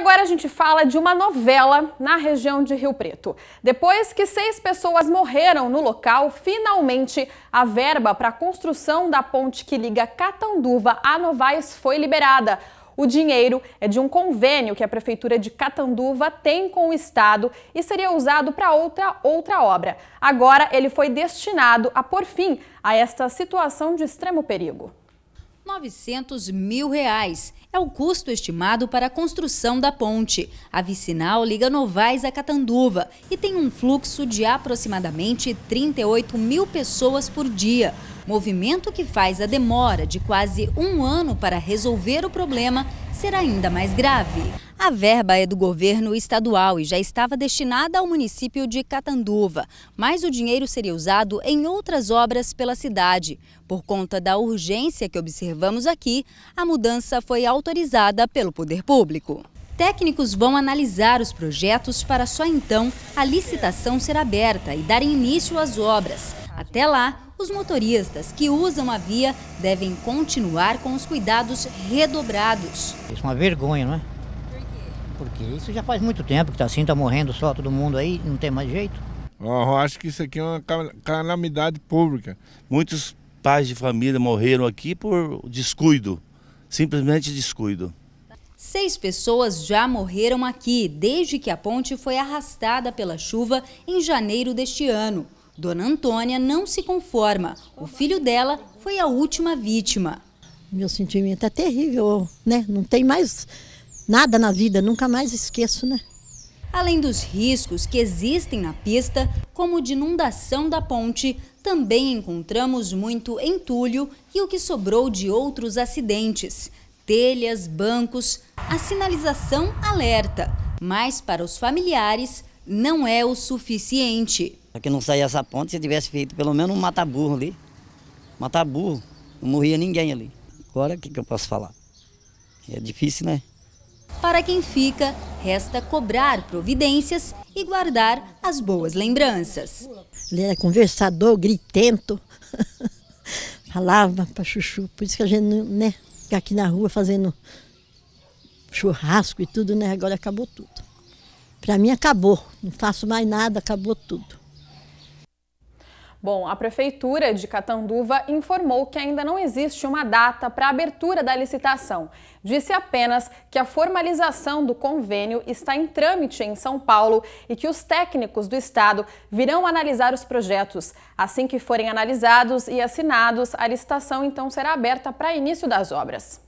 agora a gente fala de uma novela na região de Rio Preto. Depois que seis pessoas morreram no local, finalmente a verba para a construção da ponte que liga Catanduva a Novaes foi liberada. O dinheiro é de um convênio que a Prefeitura de Catanduva tem com o Estado e seria usado para outra, outra obra. Agora ele foi destinado a pôr fim a esta situação de extremo perigo. 900 mil reais. É o custo estimado para a construção da ponte. A vicinal liga Novais a Catanduva e tem um fluxo de aproximadamente 38 mil pessoas por dia. Movimento que faz a demora de quase um ano para resolver o problema ser ainda mais grave. A verba é do governo estadual e já estava destinada ao município de Catanduva, mas o dinheiro seria usado em outras obras pela cidade. Por conta da urgência que observamos aqui, a mudança foi autorizada pelo poder público. Técnicos vão analisar os projetos para só então a licitação ser aberta e dar início às obras. Até lá, os motoristas que usam a via devem continuar com os cuidados redobrados. Isso é uma vergonha, não é? Por quê? Porque isso já faz muito tempo que está assim, está morrendo só todo mundo aí, não tem mais jeito. Eu acho que isso aqui é uma calamidade pública. Muitos pais de família morreram aqui por descuido, simplesmente descuido. Seis pessoas já morreram aqui desde que a ponte foi arrastada pela chuva em janeiro deste ano. Dona Antônia não se conforma. O filho dela foi a última vítima. Meu sentimento é terrível, né? Não tem mais nada na vida, nunca mais esqueço, né? Além dos riscos que existem na pista, como de inundação da ponte, também encontramos muito entulho e o que sobrou de outros acidentes. Telhas, bancos, a sinalização alerta, mas para os familiares não é o suficiente. Para que não saía essa ponte, se tivesse feito pelo menos um mataburro ali. Mataburro, não morria ninguém ali. Agora o que, que eu posso falar? É difícil, né? Para quem fica, resta cobrar providências e guardar as boas lembranças. Ele era conversador, gritento, falava para chuchu, por isso que a gente, né, fica aqui na rua fazendo churrasco e tudo, né, agora acabou tudo. Para mim acabou, não faço mais nada, acabou tudo. Bom, a Prefeitura de Catanduva informou que ainda não existe uma data para a abertura da licitação. Disse apenas que a formalização do convênio está em trâmite em São Paulo e que os técnicos do Estado virão analisar os projetos. Assim que forem analisados e assinados, a licitação então será aberta para início das obras.